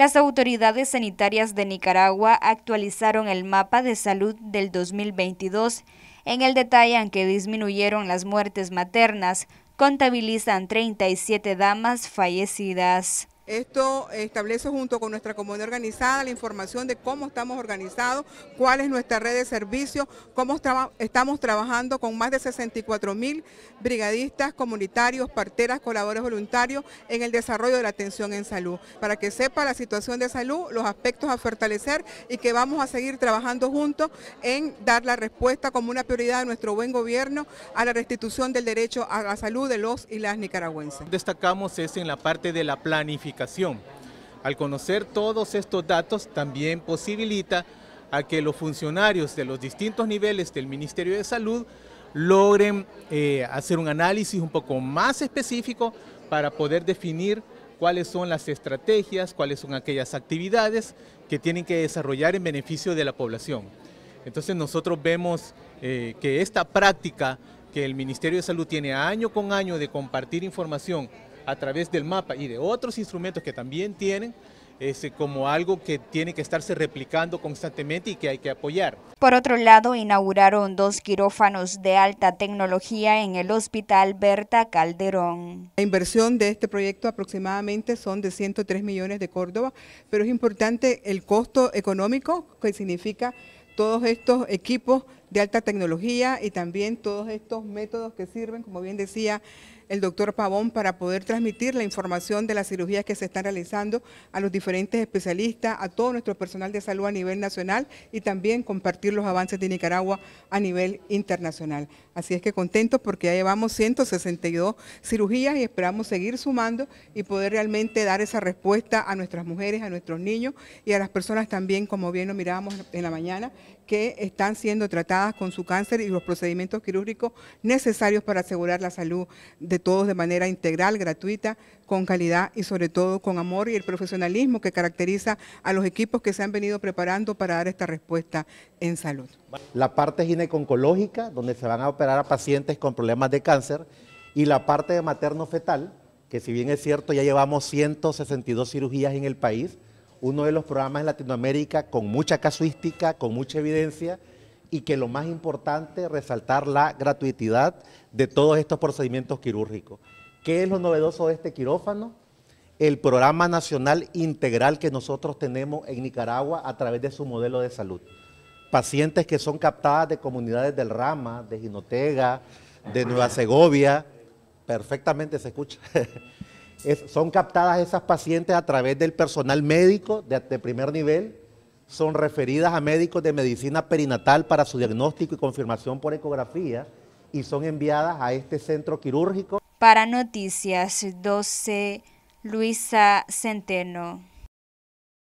Las autoridades sanitarias de Nicaragua actualizaron el mapa de salud del 2022. En el detalle en que disminuyeron las muertes maternas, contabilizan 37 damas fallecidas. Esto establece junto con nuestra comunidad organizada la información de cómo estamos organizados, cuál es nuestra red de servicio, cómo estamos trabajando con más de 64.000 brigadistas comunitarios, parteras, colaboradores voluntarios en el desarrollo de la atención en salud, para que sepa la situación de salud, los aspectos a fortalecer y que vamos a seguir trabajando juntos en dar la respuesta como una prioridad de nuestro buen gobierno a la restitución del derecho a la salud de los y las nicaragüenses. Destacamos es en la parte de la planificación al conocer todos estos datos, también posibilita a que los funcionarios de los distintos niveles del Ministerio de Salud logren eh, hacer un análisis un poco más específico para poder definir cuáles son las estrategias, cuáles son aquellas actividades que tienen que desarrollar en beneficio de la población. Entonces nosotros vemos eh, que esta práctica que el Ministerio de Salud tiene año con año de compartir información a través del mapa y de otros instrumentos que también tienen, este, como algo que tiene que estarse replicando constantemente y que hay que apoyar. Por otro lado, inauguraron dos quirófanos de alta tecnología en el Hospital Berta Calderón. La inversión de este proyecto aproximadamente son de 103 millones de Córdoba, pero es importante el costo económico que significa todos estos equipos de alta tecnología y también todos estos métodos que sirven, como bien decía el doctor Pavón para poder transmitir la información de las cirugías que se están realizando a los diferentes especialistas, a todo nuestro personal de salud a nivel nacional y también compartir los avances de Nicaragua a nivel internacional. Así es que contentos porque ya llevamos 162 cirugías y esperamos seguir sumando y poder realmente dar esa respuesta a nuestras mujeres, a nuestros niños y a las personas también, como bien lo mirábamos en la mañana, que están siendo tratadas con su cáncer y los procedimientos quirúrgicos necesarios para asegurar la salud de todos de manera integral, gratuita, con calidad y sobre todo con amor y el profesionalismo que caracteriza a los equipos que se han venido preparando para dar esta respuesta en salud. La parte gineconcológica, donde se van a operar a pacientes con problemas de cáncer, y la parte de materno-fetal, que si bien es cierto ya llevamos 162 cirugías en el país, uno de los programas en Latinoamérica con mucha casuística, con mucha evidencia, y que lo más importante, resaltar la gratuidad de todos estos procedimientos quirúrgicos. ¿Qué es lo novedoso de este quirófano? El programa nacional integral que nosotros tenemos en Nicaragua a través de su modelo de salud. Pacientes que son captadas de comunidades del Rama, de Ginotega, de Nueva Segovia, perfectamente se escucha. son captadas esas pacientes a través del personal médico de primer nivel, son referidas a médicos de medicina perinatal para su diagnóstico y confirmación por ecografía y son enviadas a este centro quirúrgico. Para Noticias 12, Luisa Centeno.